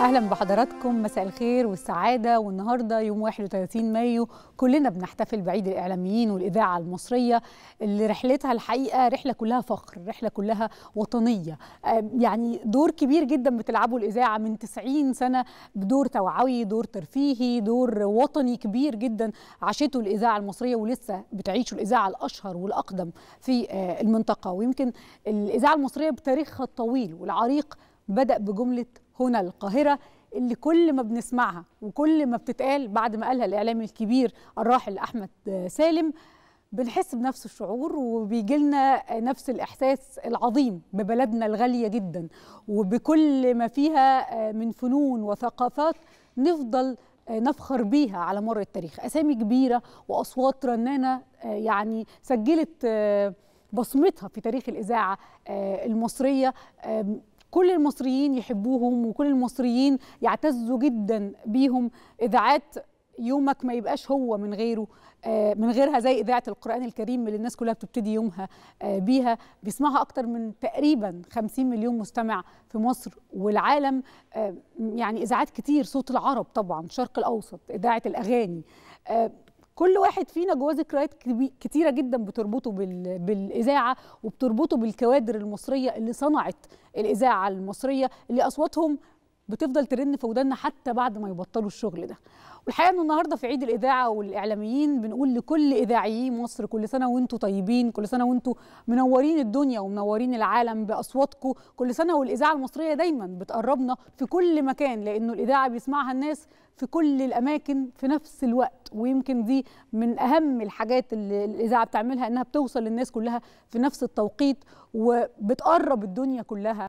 اهلا بحضراتكم مساء الخير والسعاده والنهارده يوم 31 مايو كلنا بنحتفل بعيد الاعلاميين والاذاعه المصريه اللي رحلتها الحقيقه رحله كلها فخر رحله كلها وطنيه آه، يعني دور كبير جدا بتلعبه الاذاعه من 90 سنه بدور توعوي دور ترفيهي دور وطني كبير جدا عاشته الاذاعه المصريه ولسه بتعيشه الاذاعه الاشهر والاقدم في آه، المنطقه ويمكن الاذاعه المصريه بتاريخها الطويل والعريق بدأ بجملة هنا القاهرة اللي كل ما بنسمعها وكل ما بتتقال بعد ما قالها الإعلامي الكبير الراحل أحمد سالم بنحس بنفس الشعور وبيجي لنا نفس الإحساس العظيم ببلدنا الغالية جدا وبكل ما فيها من فنون وثقافات نفضل نفخر بيها على مر التاريخ أسامي كبيرة وأصوات رنانة يعني سجلت بصمتها في تاريخ الإذاعة المصرية كل المصريين يحبوهم وكل المصريين يعتزوا جدا بيهم اذاعات يومك ما يبقاش هو من غيره آه، من غيرها زي اذاعه القران الكريم اللي الناس كلها بتبتدي يومها آه، بيها بيسمعها اكتر من تقريبا 50 مليون مستمع في مصر والعالم آه، يعني اذاعات كتير صوت العرب طبعا الشرق الاوسط اذاعه الاغاني كل واحد فينا جواه ذكريات كتيره جدا بتربطه بالاذاعه وبتربطه بالكوادر المصريه اللي صنعت الاذاعه المصريه اللي اصواتهم بتفضل ترن في ودنا حتى بعد ما يبطلوا الشغل ده والحقيقه ان النهارده في عيد الاذاعه والاعلاميين بنقول لكل اذاعيي مصر كل سنه وانتم طيبين كل سنه وانتم منورين الدنيا ومنورين العالم باصواتكم كل سنه والاذاعه المصريه دايما بتقربنا في كل مكان لانه الاذاعه بيسمعها الناس في كل الاماكن في نفس الوقت ويمكن دي من اهم الحاجات اللي الاذاعه بتعملها انها بتوصل للناس كلها في نفس التوقيت وبتقرب الدنيا كلها